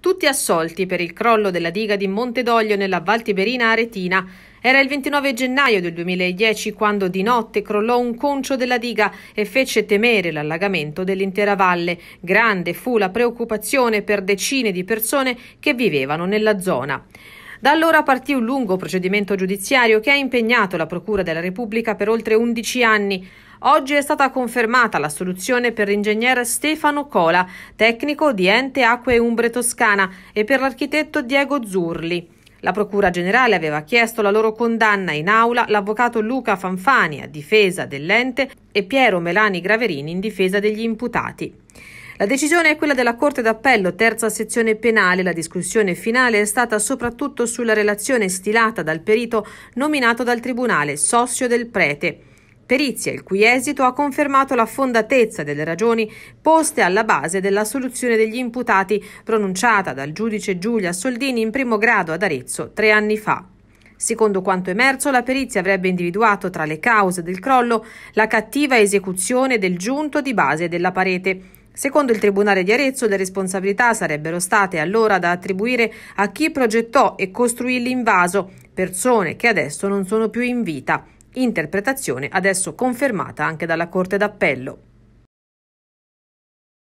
Tutti assolti per il crollo della diga di Montedoglio nella Val Tiberina Aretina. Era il 29 gennaio del 2010 quando di notte crollò un concio della diga e fece temere l'allagamento dell'intera valle. Grande fu la preoccupazione per decine di persone che vivevano nella zona. Da allora partì un lungo procedimento giudiziario che ha impegnato la Procura della Repubblica per oltre 11 anni. Oggi è stata confermata l'assoluzione per l'ingegner Stefano Cola, tecnico di Ente Acque Umbre Toscana, e per l'architetto Diego Zurli. La Procura Generale aveva chiesto la loro condanna in aula l'avvocato Luca Fanfani a difesa dell'ente e Piero Melani Graverini in difesa degli imputati. La decisione è quella della Corte d'Appello, terza sezione penale. La discussione finale è stata soprattutto sulla relazione stilata dal perito nominato dal Tribunale, sossio del prete perizia il cui esito ha confermato la fondatezza delle ragioni poste alla base della soluzione degli imputati pronunciata dal giudice Giulia Soldini in primo grado ad Arezzo tre anni fa. Secondo quanto emerso, la perizia avrebbe individuato tra le cause del crollo la cattiva esecuzione del giunto di base della parete, Secondo il Tribunale di Arezzo le responsabilità sarebbero state allora da attribuire a chi progettò e costruì l'invaso, persone che adesso non sono più in vita. Interpretazione adesso confermata anche dalla Corte d'Appello.